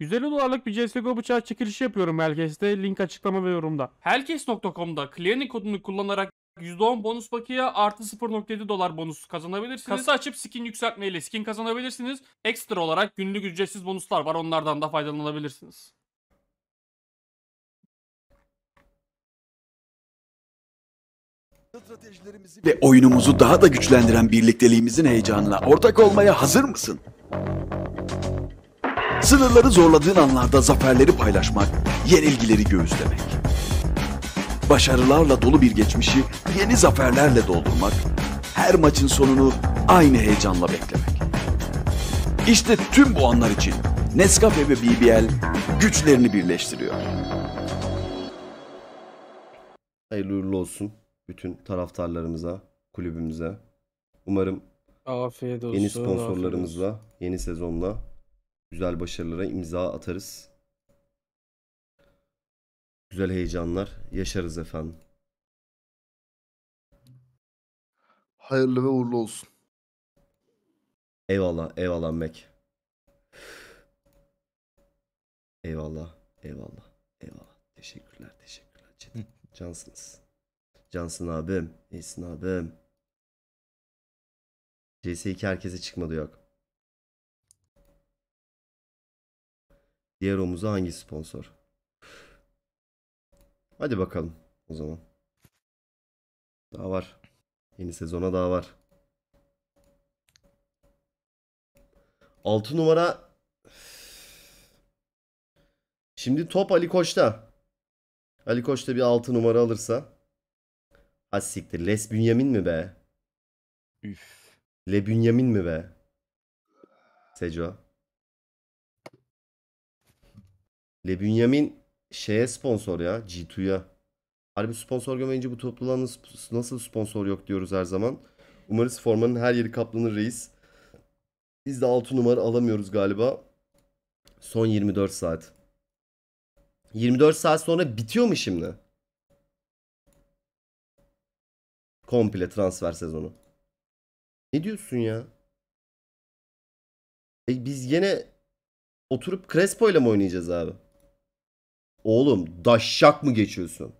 150 dolarlık bir CSGO bıçağı çekilişi yapıyorum Helkes'te. Link açıklama ve yorumda. Helkes.com'da Clearing kodunu kullanarak %10 bonus bakiye artı 0.7 dolar bonus kazanabilirsiniz. Kasa açıp skin yükseltmeyle skin kazanabilirsiniz. Ekstra olarak günlük ücretsiz bonuslar var onlardan da faydalanabilirsiniz. Stratejilerimizi ve oyunumuzu daha da güçlendiren birlikteliğimizin heyecanına ortak olmaya hazır mısın? Sınırları zorladığın anlarda zaferleri paylaşmak, yenilgileri göğüslemek. Başarılarla dolu bir geçmişi yeni zaferlerle doldurmak, her maçın sonunu aynı heyecanla beklemek. İşte tüm bu anlar için Nescafe ve BBL güçlerini birleştiriyor. Hayırlı uğurlu olsun bütün taraftarlarımıza, kulübümüze. Umarım Afiyet olsun. Yeni sponsorlarımızla, yeni sezonla güzel başarılara imza atarız. Güzel heyecanlar yaşarız efendim. Hayırlı ve uğurlu olsun. Eyvallah, eyvallah mek. Eyvallah, eyvallah, eyvallah. Teşekkürler, teşekkürler. Cansınız. Cansın abim, iyisin abim. CS2 herkese çıkmadı yok. Diğer omuza hangi sponsor? Hadi bakalım o zaman. Daha var. Yeni sezona daha var. 6 numara Şimdi top Ali Koç'ta. Ali Koç'ta bir 6 numara alırsa asiktir. siktir. Les Bünyamin mi be? Üf. Le Bünyamin mi be? Seco. Lebünyamin şeye sponsor ya G2'ya. Harbi sponsor gömeyince bu topluluğa nasıl sponsor yok diyoruz her zaman. Umarız formanın her yeri kaplanır reis. Biz de 6 numara alamıyoruz galiba. Son 24 saat. 24 saat sonra bitiyor mu şimdi? Komple transfer sezonu. Ne diyorsun ya? E biz yine oturup Crespo ile mi oynayacağız abi? Oğlum daşşak mı geçiyorsun?